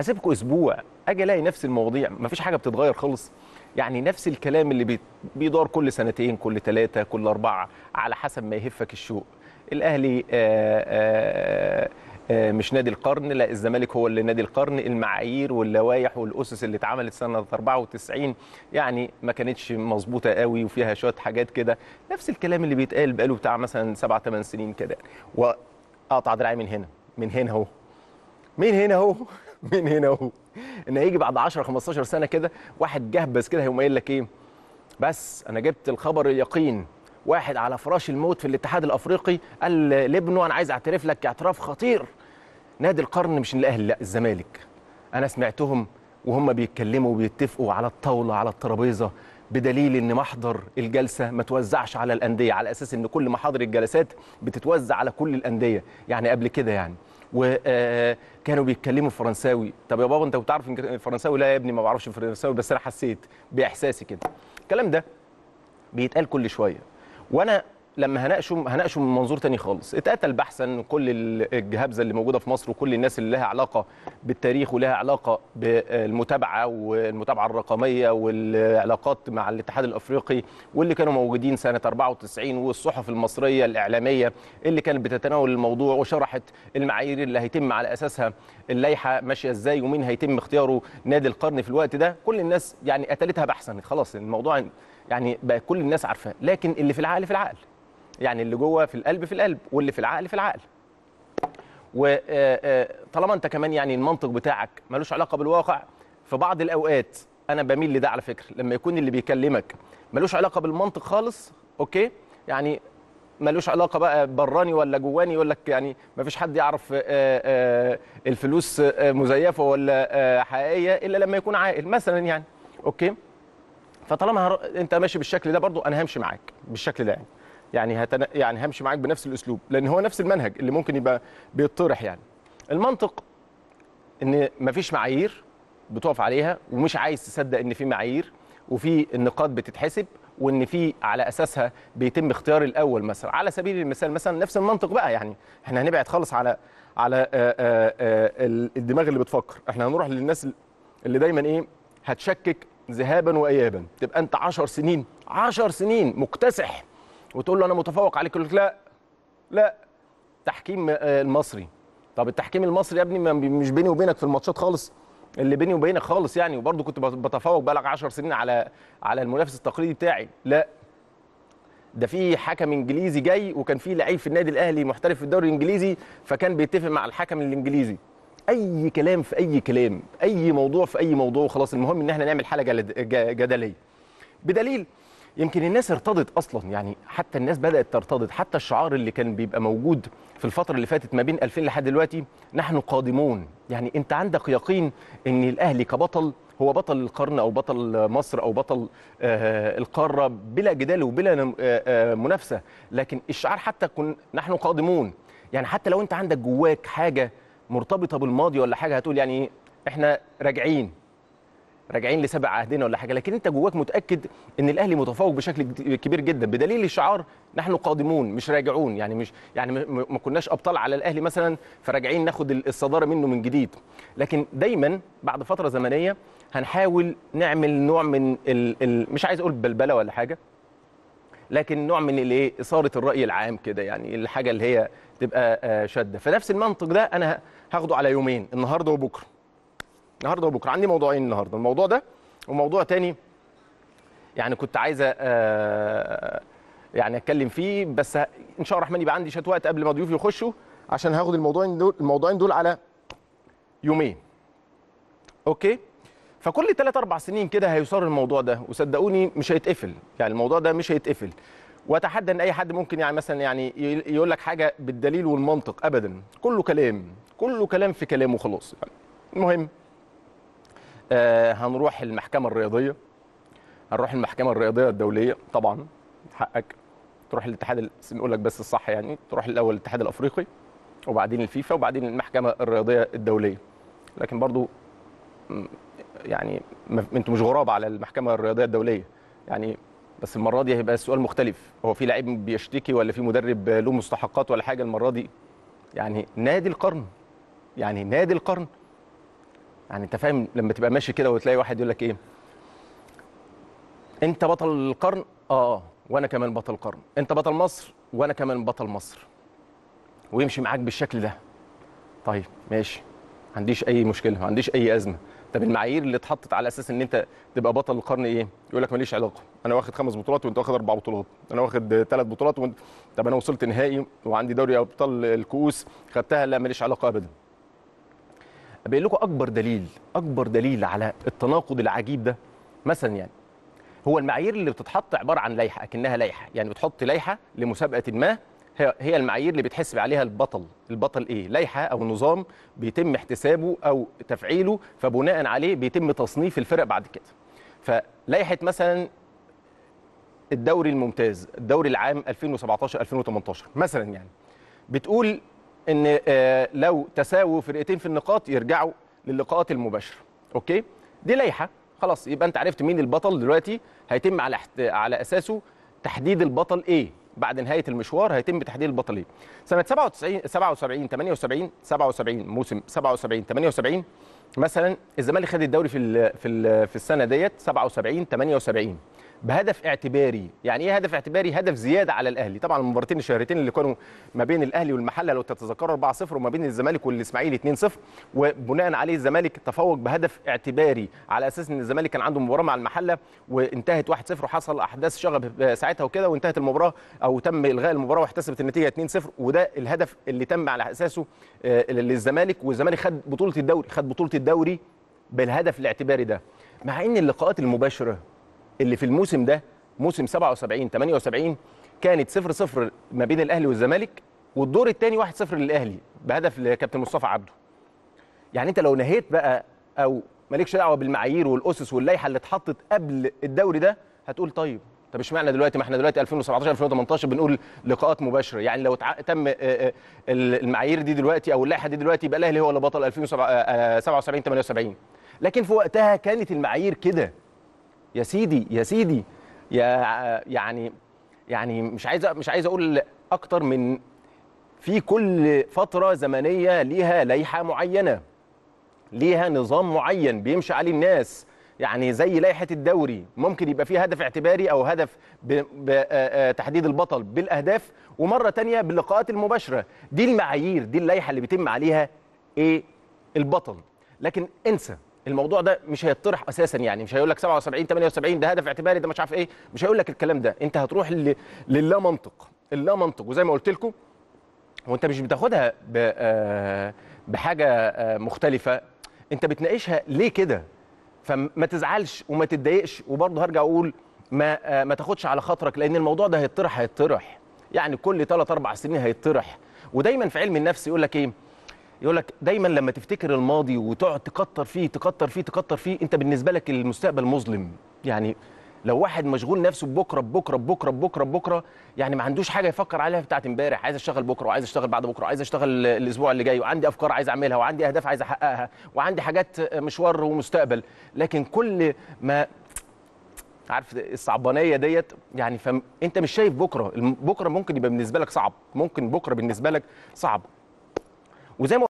اسيبكم اسبوع اجي الاقي نفس المواضيع مفيش حاجه بتتغير خالص يعني نفس الكلام اللي بيدار كل سنتين كل ثلاثه كل اربعه على حسب ما يهفك الشوق الاهلي آآ آه، آآ آه، آه، مش نادي القرن لا الزمالك هو اللي نادي القرن المعايير واللوائح والاسس اللي اتعملت سنه 94 يعني ما كانتش مظبوطه قوي وفيها شويه حاجات كده نفس الكلام اللي بيتقال بقاله بتاع مثلا 7 8 سنين كده واقطع دراعي من هنا من هنا اهو مين هنا اهو مين هنا اهو ان هيجي بعد 10 15 سنه كده واحد جهبز كده هيقوم قايل لك ايه بس انا جبت الخبر اليقين واحد على فراش الموت في الاتحاد الافريقي قال لابنه انا عايز اعترف لك اعتراف خطير نادي القرن مش الاهلي لا الزمالك انا سمعتهم وهم بيتكلموا وبيتفقوا على الطاوله على الترابيزه بدليل ان محضر الجلسه ما توزعش على الانديه على اساس ان كل محاضر الجلسات بتتوزع على كل الانديه يعني قبل كده يعني وكانوا بيتكلموا فرنساوي طب يا بابا انت بتعرف فرنساوي لا يا ابني ما بعرفش فرنساوي بس انا حسيت باحساسي كده الكلام ده بيتقال كل شويه وانا لما هناقشه هناقشه من منظور تاني خالص اتقتل بحثا كل الجهابزه اللي موجوده في مصر وكل الناس اللي لها علاقه بالتاريخ ولها علاقه بالمتابعه والمتابعه الرقميه والعلاقات مع الاتحاد الافريقي واللي كانوا موجودين سنه 94 والصحف المصريه الاعلاميه اللي كانت بتتناول الموضوع وشرحت المعايير اللي هيتم على اساسها اللائحه ماشيه ازاي ومين هيتم اختياره نادي القرن في الوقت ده كل الناس يعني قتلتها بحثا خلاص الموضوع يعني بقى كل الناس عارفاه لكن اللي في العقل في العقل يعني اللي جوه في القلب في القلب واللي في العقل في العقل وطالما آه، آه، انت كمان يعني المنطق بتاعك ملوش علاقه بالواقع في بعض الاوقات انا بميل لده على فكره لما يكون اللي بيكلمك ملوش علاقه بالمنطق خالص اوكي يعني ملوش علاقه بقى براني ولا جواني يقول لك يعني ما فيش حد يعرف آه، الفلوس مزيفه ولا حقيقيه الا لما يكون عاقل مثلا يعني اوكي فطالما انت ماشي بالشكل ده برضو انا همشي معاك بالشكل ده يعني يعني هتن... يعني همشي معاك بنفس الاسلوب لان هو نفس المنهج اللي ممكن يبقى بيطرح يعني المنطق ان مفيش معايير بتقف عليها ومش عايز تصدق ان في معايير وفي النقاط بتتحسب وان في على اساسها بيتم اختيار الاول مثلا على سبيل المثال مثلا نفس المنطق بقى يعني احنا هنبعد خالص على على الدماغ اللي بتفكر احنا هنروح للناس اللي دايما ايه هتشكك ذهابا وايابا تبقى انت 10 سنين 10 سنين مكتسح وتقول له انا متفوق عليك يقول لك لا لا تحكيم آه، المصري طب التحكيم المصري يا ابني مش بيني وبينك في الماتشات خالص اللي بيني وبينك خالص يعني وبرضه كنت بتفوق بقالك 10 سنين على على المنافس التقليدي بتاعي لا ده في حكم انجليزي جاي وكان في لعيب في النادي الاهلي محترف في الدوري الانجليزي فكان بيتفق مع الحكم الانجليزي اي كلام في اي كلام اي موضوع في اي موضوع خلاص المهم ان احنا نعمل حاله جدليه بدليل يمكن الناس ارتضت اصلا يعني حتى الناس بدات ترتضت حتى الشعار اللي كان بيبقى موجود في الفتره اللي فاتت ما بين 2000 لحد دلوقتي نحن قادمون يعني انت عندك يقين ان الاهلي كبطل هو بطل القرن او بطل مصر او بطل آه، القاره بلا جدال وبلا آه، آه، منافسه لكن الشعار حتى كن نحن قادمون يعني حتى لو انت عندك جواك حاجه مرتبطه بالماضي ولا حاجه هتقول يعني إيه، احنا راجعين راجعين لسبع عهدنا ولا حاجه لكن انت جواك متاكد ان الاهلي متفوق بشكل كبير جدا بدليل الشعار نحن قادمون مش راجعون يعني مش يعني ما كناش ابطال على الاهلي مثلا فراجعين ناخد الصداره منه من جديد لكن دايما بعد فتره زمنيه هنحاول نعمل نوع من الـ الـ مش عايز اقول بلبله ولا حاجه لكن نوع من الايه اثاره الراي العام كده يعني الحاجه اللي هي تبقى آه، شاده فنفس المنطق ده انا هاخده على يومين النهارده وبكره النهارده وبكره عندي موضوعين النهارده الموضوع ده وموضوع تاني يعني كنت عايز آه، يعني اتكلم فيه بس ان شاء الله الرحمن يبقى عندي شويه وقت قبل ما ضيوف يخشوا عشان هاخد الموضوعين دول الموضوعين دول على يومين اوكي فكل 3 4 سنين كده هيصار الموضوع ده وصدقوني مش هيتقفل يعني الموضوع ده مش هيتقفل واتحدى ان اي حد ممكن يعني مثلا يعني يقول لك حاجه بالدليل والمنطق ابدا كله كلام كله كلام في كلامه خلاص يعني المهم آه، هنروح المحكمه الرياضيه هنروح المحكمه الرياضيه الدوليه طبعا حقك تروح الاتحاد نقول لك بس الصح يعني تروح الاول الاتحاد الافريقي وبعدين الفيفا وبعدين المحكمه الرياضيه الدوليه لكن برضو يعني انتوا مش غراب على المحكمه الرياضيه الدوليه يعني بس المره دي هيبقى السؤال مختلف هو في لعيب بيشتكي ولا في مدرب له مستحقات ولا حاجه المره دي يعني نادي القرن يعني نادي القرن يعني انت فاهم لما تبقى ماشي كده وتلاقي واحد يقول لك ايه انت بطل القرن آه،, اه وانا كمان بطل قرن انت بطل مصر وانا كمان بطل مصر ويمشي معاك بالشكل ده طيب ماشي ما عنديش اي مشكله ما عنديش اي ازمه طب المعايير اللي اتحطت على اساس ان انت تبقى بطل القرن ايه يقول لك ماليش علاقه انا واخد خمس بطولات وانت واخد اربع بطولات انا واخد ثلاث بطولات وانت طب انا وصلت نهائي وعندي دوري ابطال الكؤوس خدتها لا ماليش علاقه ابدا بقول لكم اكبر دليل اكبر دليل على التناقض العجيب ده مثلا يعني هو المعايير اللي بتتحط عباره عن لائحه اكنها لائحه يعني بتحط لائحه لمسابقه ما هي المعايير اللي بيتحسب عليها البطل البطل ايه لائحه او نظام بيتم احتسابه او تفعيله فبناء عليه بيتم تصنيف الفرق بعد كده فلائحه مثلا الدوري الممتاز الدوري العام 2017 2018 مثلا يعني بتقول ان آه، لو تساووا فرقتين في النقاط يرجعوا للقاءات المباشره اوكي دي لائحه خلاص يبقى انت عرفت مين البطل دلوقتي هيتم على على اساسه تحديد البطل ايه بعد نهايه المشوار هيتم تحديد البطل ايه سنه 97 77 78 77 موسم 77 78 مثلا الزمالك خد الدوري في في في السنه ديت 77 78 بهدف اعتباري يعني ايه هدف اعتباري هدف زياده على الاهلي طبعا المباراتين الشهرتين اللي كانوا ما بين الاهلي والمحله لو تتذكروا 4-0 وما بين الزمالك والاسماعيلي 2-0 وبناء عليه الزمالك تفوق بهدف اعتباري على اساس ان الزمالك كان عنده مباراه مع المحله وانتهت 1-0 وحصل احداث شغب ساعتها وكده وانتهت المباراه او تم الغاء المباراه واحتسبت النتيجه 2-0 وده الهدف اللي تم على اساسه آه، للزمالك والزمالك خد بطوله الدوري خد بطوله الدوري بالهدف الاعتباري ده مع ان اللقاءات المباشره اللي في الموسم ده موسم 77 78 كانت 0 0 ما بين الاهلي والزمالك والدور الثاني 1 0 للاهلي بهدف لكابتن مصطفى عبده يعني انت لو نهيت بقى او مالكش دعوه بالمعايير والاسس واللائحه اللي اتحطت قبل الدوري ده هتقول طيب طب اشمعنى دلوقتي ما احنا دلوقتي 2017 2018 بنقول لقاءات مباشره يعني لو تم المعايير دي دلوقتي او اللائحه دي دلوقتي يبقى الاهلي هو اللي بطل 2077 78 لكن في وقتها كانت المعايير كده يا سيدي يا سيدي يا يعني يعني مش عايز مش عايز اقول اكتر من في كل فتره زمنيه ليها لائحه معينه ليها نظام معين بيمشي عليه الناس يعني زي لائحه الدوري ممكن يبقى فيه هدف اعتباري او هدف بتحديد البطل بالاهداف ومره تانية باللقاءات المباشره دي المعايير دي اللائحه اللي بيتم عليها ايه البطل لكن انسى الموضوع ده مش هيطرح اساسا يعني مش هيقول لك 77 78 ده هدف اعتباري ده مش عارف ايه مش هيقول لك الكلام ده انت هتروح للا منطق اللا منطق وزي ما قلت لكم وانت مش بتاخدها آه، بحاجه آه، مختلفه انت بتناقشها ليه كده فما تزعلش وما تتضايقش وبرضه هرجع اقول ما آه، ما تاخدش على خاطرك لان الموضوع ده هيطرح هيطرح يعني كل 3 4 سنين هيطرح ودايما في علم النفس يقول لك ايه يقول لك دايما لما تفتكر الماضي وتقعد تكتر فيه تكتر فيه تكتر فيه انت بالنسبه لك المستقبل مظلم يعني لو واحد مشغول نفسه ببكره ببكره ببكره ببكره ببكره يعني ما عندوش حاجه يفكر عليها بتاعت امبارح عايز اشتغل بكره وعايز اشتغل بعد بكره وعايز اشتغل الاسبوع اللي جاي وعندي افكار عايز اعملها وعندي اهداف عايز احققها وعندي حاجات آه، مشوار ومستقبل لكن كل ما عارف الصعبانيه ديت يعني فانت مش شايف بكره بكره ممكن يبقى بالنسبه لك صعب ممكن بكره بالنسبه لك صعب وزي ما